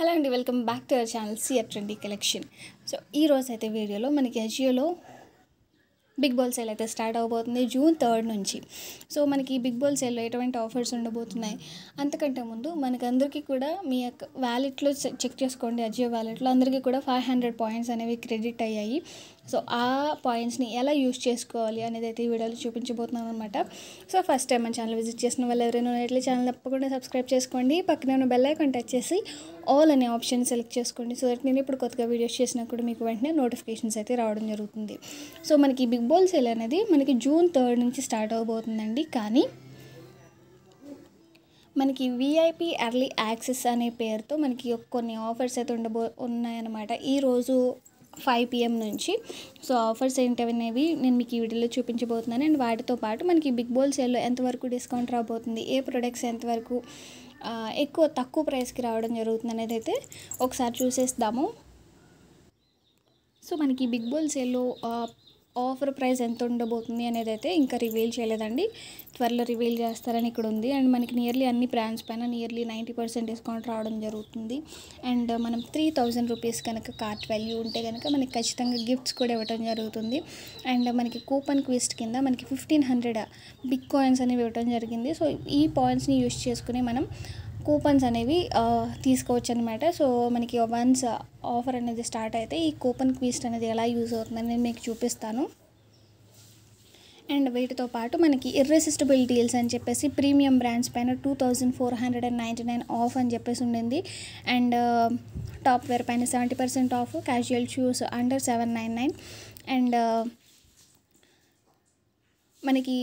hello అండి welcome back to our channel CR trendy collection so ఈ రోజు అయితే వీడియోలో మనకి అజియోలో బిగ్ బాల్ సేల్ అయితే స్టార్ట్ అవబోతుంది జూన్ థర్డ్ నుంచి సో మనకి బిగ్ బాల్ సేల్లో ఎటువంటి ఆఫర్స్ ఉండబోతున్నాయి అంతకంటే ముందు మనకందరికీ కూడా మీ యొక్క వ్యాలెట్లో చెక్ చేసుకోండి అజియో వ్యాలెట్లో అందరికీ కూడా ఫైవ్ హండ్రెడ్ పాయింట్స్ అనేవి క్రెడిట్ అయ్యాయి సో ఆ పాయింట్స్ని ఎలా యూస్ చేసుకోవాలి అనేది అయితే ఈ వీడియోలో చూపించబోతున్నాను అనమాట సో ఫస్ట్ టైం మన ఛానల్ విజిట్ చేసిన వాళ్ళు ఎవరైనా ఉన్నట్లయితే ఛానల్ తప్పకుండా సబ్స్క్రైబ్ చేసుకోండి పక్కనే ఉన్న బెల్ ఐకాన్ టచ్ చేసి ఆల్ అనే ఆప్షన్ సెలెక్ట్ చేసుకోండి సో దట్ నేను ఇప్పుడు కొత్తగా వీడియోస్ చేసినప్పుడు మీకు వెంటనే నోటిఫికేషన్స్ అయితే రావడం జరుగుతుంది సో మనకి బిగ్ బాల్ సేల్ అనేది మనకి జూన్ థర్డ్ నుంచి స్టార్ట్ అవబోతుందండి కానీ మనకి విఐపి ఎర్లీ యాక్సెస్ అనే పేరుతో మనకి కొన్ని ఆఫర్స్ అయితే ఉండబో ఉన్నాయన్నమాట ఈరోజు ఫైవ్ పిఎం నుంచి సో ఆఫర్స్ ఏంటనేవి నేను మీకు ఈ వీడియోలో చూపించబోతున్నాను అండ్ వాటితో పాటు మనకి బిగ్ బోల్ సేల్లో ఎంతవరకు డిస్కౌంట్ రాబోతుంది ఏ ప్రొడక్ట్స్ ఎంతవరకు ఎక్కువ తక్కువ ప్రైస్కి రావడం జరుగుతుంది అనేది అయితే ఒకసారి చూసేస్తాము సో మనకి బిగ్ బోల్ సేల్లో ఆఫర్ ప్రైస్ ఎంత ఉండబోతుంది అనేది అయితే ఇంకా రివీల్ చేయలేదండి త్వరలో రివీల్ చేస్తారని ఇక్కడ ఉంది అండ్ మనకి నియర్లీ అన్ని బ్రాండ్స్ పైన నియర్లీ నైంటీ పర్సెంట్ డిస్కౌంట్ రావడం జరుగుతుంది అండ్ మనం త్రీ థౌజండ్ రూపీస్ కనుక కార్ట్ వాల్యూ ఉంటే కనుక మనకి ఖచ్చితంగా గిఫ్ట్స్ కూడా ఇవ్వడం జరుగుతుంది అండ్ మనకి కూపన్ క్విస్ట్ కింద మనకి ఫిఫ్టీన్ హండ్రెడ్ బిగ్ కాయిన్స్ అనేవి ఇవ్వడం జరిగింది సో ఈ పాయింట్స్ని యూస్ చేసుకుని మనం కూపన్స్ అనేవి తీసుకోవచ్చు అనమాట సో మనకి వన్స్ ఆఫర్ అనేది స్టార్ట్ అయితే ఈ కూపన్ క్వీస్ట్ అనేది ఎలా యూజ్ అవుతుందని నేను మీకు చూపిస్తాను అండ్ వీటితో పాటు మనకి ఇర్రెసిస్టబుల్ డీల్స్ అని చెప్పేసి ప్రీమియం బ్రాండ్స్ పైన two thousand four hundred and ninety nine off అని చెప్పేసి ఉండింది అండ్ టాప్ వేర్ పైన seventy percent off casual shoes under seven nine nine and మనకి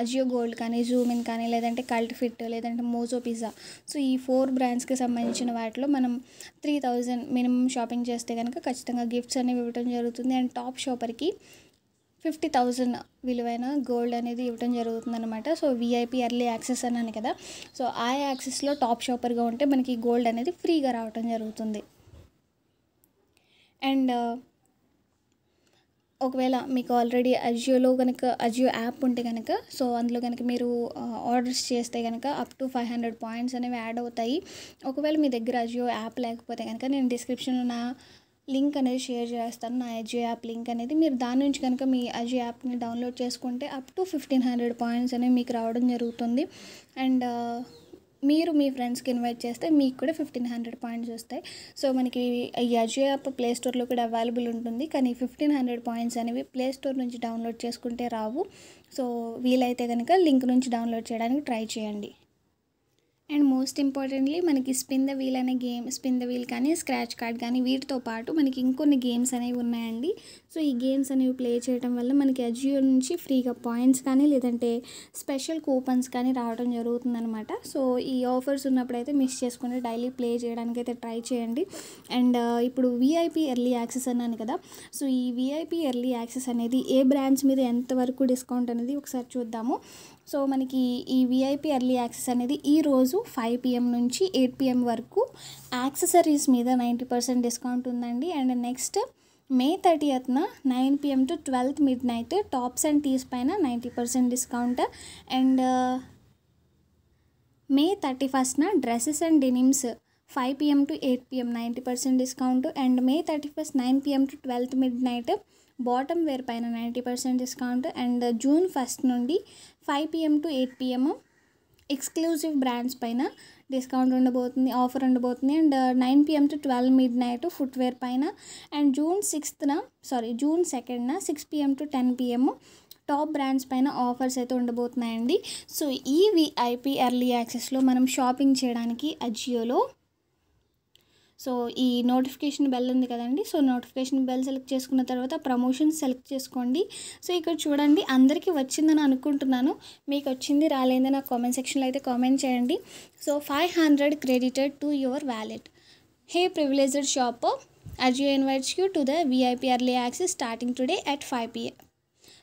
అజియో గోల్డ్ కానీ జూమిన్ కానీ లేదంటే కల్ట్ ఫిట్ లేదంటే మోజో పిజ్జా సో ఈ ఫోర్ బ్రాండ్స్కి సంబంధించిన వాటిలో మనం త్రీ థౌజండ్ మినిమం షాపింగ్ చేస్తే కనుక ఖచ్చితంగా గిఫ్ట్స్ అనేవి ఇవ్వడం జరుగుతుంది అండ్ టాప్ షాపర్కి ఫిఫ్టీ థౌజండ్ విలువైన గోల్డ్ అనేది ఇవ్వడం జరుగుతుంది అనమాట సో విఐపి ఎర్లీ యాక్సెస్ అన్నాను కదా సో ఆ యాక్సెస్లో టాప్ షాపర్గా ఉంటే మనకి గోల్డ్ అనేది ఫ్రీగా రావటం జరుగుతుంది అండ్ ఒకవేళ మీకు ఆల్రెడీ అజియోలో కనుక అజియో యాప్ ఉంటే కనుక సో అందులో కనుక మీరు ఆర్డర్స్ చేస్తే కనుక up to five hundred points అనేవి యాడ్ అవుతాయి ఒకవేళ మీ దగ్గర అజియో యాప్ లేకపోతే కనుక నేను డిస్క్రిప్షన్లో నా లింక్ అనేది షేర్ చేస్తాను నా అజియో యాప్ లింక్ అనేది మీరు దాని నుంచి కనుక మీ అజియో యాప్ని డౌన్లోడ్ చేసుకుంటే up to fifteen hundred points అనేవి మీకు రావడం జరుగుతుంది అండ్ మీరు మీ ఫ్రెండ్స్కి ఇన్వైట్ చేస్తే మీకు కూడా ఫిఫ్టీన్ హండ్రెడ్ పాయింట్స్ వస్తాయి సో మనకి ఈ అజియో యాప్ ప్లే స్టోర్లో కూడా అవైలబుల్ ఉంటుంది కానీ ఫిఫ్టీన్ హండ్రెడ్ పాయింట్స్ అనేవి ప్లే స్టోర్ నుంచి డౌన్లోడ్ చేసుకుంటే రావు సో వీలైతే కనుక లింక్ నుంచి డౌన్లోడ్ చేయడానికి ట్రై చేయండి అండ్ మోస్ట్ ఇంపార్టెంట్లీ మనకి స్పిన్ ద వీల్ అనే గేమ్ స్పిన్ ద వీల్ కానీ స్క్రాచ్ కార్డ్ కానీ వీటితో పాటు మనకి ఇంకొన్ని గేమ్స్ అనేవి ఉన్నాయండి సో ఈ గేమ్స్ అనేవి ప్లే చేయడం వల్ల మనకి అజియో నుంచి ఫ్రీగా పాయింట్స్ కానీ లేదంటే స్పెషల్ కూపన్స్ కానీ రావడం జరుగుతుందనమాట సో ఈ ఆఫర్స్ ఉన్నప్పుడైతే మిస్ చేసుకుని డైలీ ప్లే చేయడానికి అయితే ట్రై చేయండి అండ్ ఇప్పుడు విఐపి ఎర్లీ యాక్సెస్ అన్నాను కదా సో ఈ విఐపి ఎర్లీ యాక్సెస్ అనేది ఏ బ్రాంచ్ మీద ఎంతవరకు డిస్కౌంట్ అనేది ఒకసారి చూద్దాము సో మనకి ఈ విఐపి ఎర్లీ యాక్సెస్ అనేది ఈ రోజు రోజు ఫైవ్ పిఎం నుంచి ఎయిట్ పిఎం వరకు యాక్సెసరీస్ మీద నైంటీ పర్సెంట్ డిస్కౌంట్ ఉందండి అండ్ నెక్స్ట్ మే థర్టీయత్న nine PM to twelfth midnight tops and tees పైన ninety percent discount and May thirty ఫస్ట్న dresses and denims five PM to eight PM ninety percent discount and May thirty first nine PM to twelfth midnight bottom wear పైన ninety percent discount and June first నుండి five PM to eight PM exclusive brands పైన discount ఉండబోతుంది offer ఉండబోతుంది and nine PM to twelve midnight footwear పైన and June సిక్స్త్న sorry June సెకండ్న six PM to ten PM top brands పైన offers అయితే ఉండబోతున్నాయండి సో ఈ విఐపి ఎర్లీ యాక్సెస్లో మనం షాపింగ్ చేయడానికి అజియోలో సో ఈ నోటిఫికేషన్ బెల్ ఉంది కదండి సో నోటిఫికేషన్ బెల్ సెలెక్ట్ చేసుకున్న తర్వాత ప్రమోషన్ సెలెక్ట్ చేసుకోండి సో ఇక్కడ చూడండి అందరికీ వచ్చిందని అనుకుంటున్నాను మీకు వచ్చింది రాలేదని నా కామెంట్ సెక్షన్లో అయితే కామెంట్ చేయండి so five hundred credited to your wallet hey privileged shop AJIO invites you to the VIP early access starting today at five PM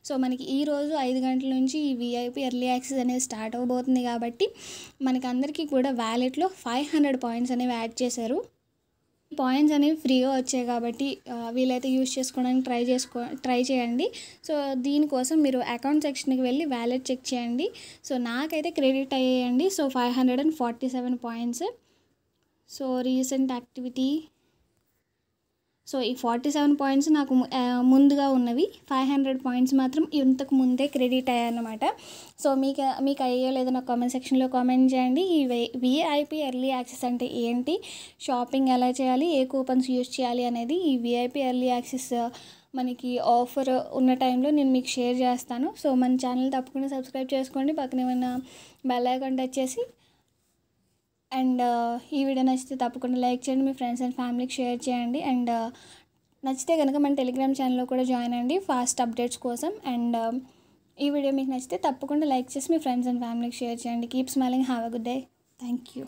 so మనకి ఈరోజు ఐదు గంటల నుంచి ఈ విఐపి ఎర్లీ యాక్సెస్ అనేది స్టార్ట్ అవ్వబోతుంది కాబట్టి మనకందరికీ కూడా వ్యాలెట్లో ఫైవ్ హండ్రెడ్ పాయింట్స్ అనేవి యాడ్ చేశారు పాయింట్స్ అనేవి ఫ్రీగా వచ్చాయి కాబట్టి వీలైతే యూస్ చేసుకోవడానికి ట్రై చేసుకో ట్రై చేయండి సో దీనికోసం మీరు అకౌంట్ సెక్షన్కి వెళ్ళి వ్యాలెట్ చెక్ చేయండి సో నాకైతే క్రెడిట్ అయ్యేయండి so five hundred and forty seven points so recent activity so ఈ ఫార్టీ సెవెన్ పాయింట్స్ నాకు ముందుగా ఉన్నవి ఫైవ్ హండ్రెడ్ పాయింట్స్ మాత్రం ఇంతకు ముందే క్రెడిట్ అయ్యాయన్నమాట సో మీకు మీకు అయ్యో లేదో నా కామెంట్ సెక్షన్లో కామెంట్ చేయండి ఈ విఐపి ఎర్లీ యాక్సెస్ అంటే ఏంటి షాపింగ్ ఎలా చేయాలి ఏ కూపన్స్ యూజ్ చేయాలి అనేది ఈ విఐపి ఎర్లీ యాక్సెస్ మనకి ఆఫర్ ఉన్న టైంలో నేను మీకు షేర్ చేస్తాను సో మన ఛానల్ తప్పకుండా సబ్స్క్రైబ్ చేసుకోండి పక్కన ఏమైనా బెల్ ఐకాన్ టచ్ చేసి అండ్ ఈ వీడియో నచ్చితే తప్పకుండా లైక్ చేయండి మీ ఫ్రెండ్స్ అండ్ ఫ్యామిలీకి షేర్ చేయండి అండ్ నచ్చితే కనుక మన టెలిగ్రామ్ ఛానల్లో కూడా జాయిన్ అండి ఫాస్ట్ అప్డేట్స్ కోసం అండ్ ఈ వీడియో మీకు నచ్చితే తప్పకుండా లైక్ చేసి మీ ఫ్రెండ్స్ అండ్ ఫ్యామిలీకి షేర్ చేయండి keep smiling have a good day thank you